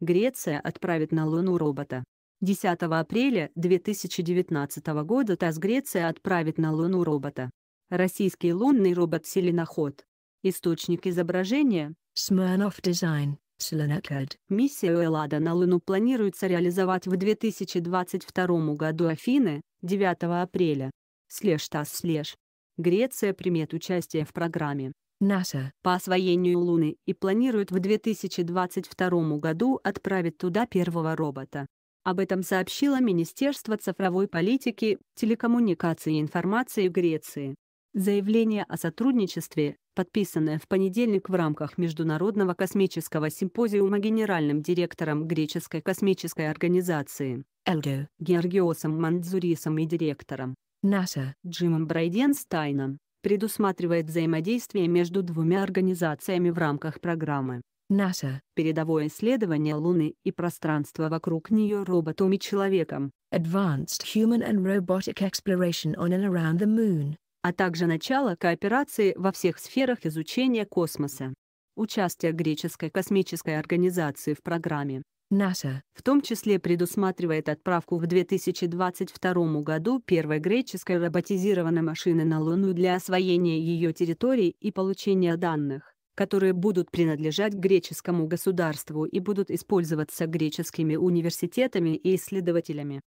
Греция отправит на Луну робота. 10 апреля 2019 года ТАСС Греция отправит на Луну робота. Российский лунный робот «Селеноход». Источник изображения – Smirnoff Design, Selenocode. Миссия Эллада на Луну планируется реализовать в 2022 году Афины, 9 апреля. Слеж ТАСС Слеж. Греция примет участие в программе НАСА по освоению Луны и планирует в 2022 году отправить туда первого робота. Об этом сообщило Министерство цифровой политики, телекоммуникации и информации Греции. Заявление о сотрудничестве, подписанное в понедельник в рамках Международного космического симпозиума генеральным директором Греческой космической организации ЛГ Георгиосом Мандзурисом и директором НАСА Джимом Брайденстайном, предусматривает взаимодействие между двумя организациями в рамках программы. НАСА – передовое исследование Луны и пространства вокруг нее роботом и человеком. Advanced Human and Robotic Exploration on and Around the Moon а также начало кооперации во всех сферах изучения космоса. Участие греческой космической организации в программе Наса, в том числе предусматривает отправку в 2022 году первой греческой роботизированной машины на Луну для освоения ее территории и получения данных, которые будут принадлежать греческому государству и будут использоваться греческими университетами и исследователями.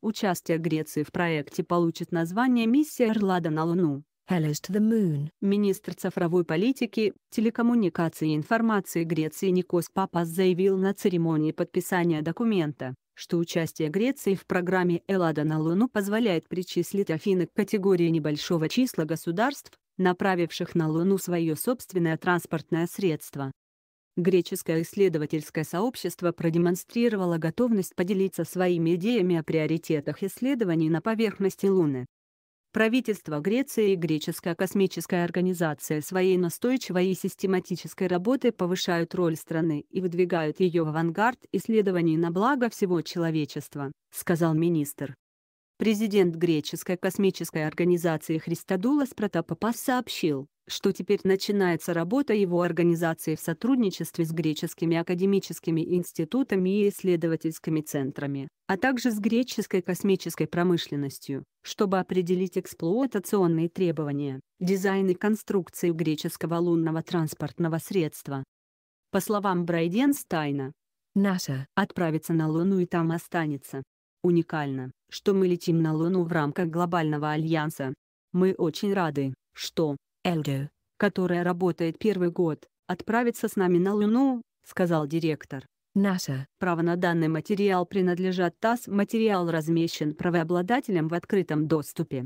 Участие Греции в проекте получит название «Миссия Эрлада на Луну». Министр цифровой политики, телекоммуникации и информации Греции Никос Папас заявил на церемонии подписания документа, что участие Греции в программе «Эллада на Луну» позволяет причислить Афины к категории небольшого числа государств, направивших на Луну свое собственное транспортное средство. Греческое исследовательское сообщество продемонстрировало готовность поделиться своими идеями о приоритетах исследований на поверхности Луны. Правительство Греции и Греческая космическая организация своей настойчивой и систематической работы повышают роль страны и выдвигают ее в авангард исследований на благо всего человечества, сказал министр. Президент Греческой космической организации Христодулас Протопопас сообщил, что теперь начинается работа его организации в сотрудничестве с греческими академическими институтами и исследовательскими центрами, а также с греческой космической промышленностью, чтобы определить эксплуатационные требования, дизайн и конструкцию греческого лунного транспортного средства. По словам Брайденстайна, «Наша» отправится на Луну и там останется. Уникально, что мы летим на Луну в рамках глобального альянса. Мы очень рады, что, Эндрю, которая работает первый год, отправится с нами на Луну», — сказал директор. НАСА. Право на данный материал принадлежат ТАСС. Материал размещен правообладателем в открытом доступе.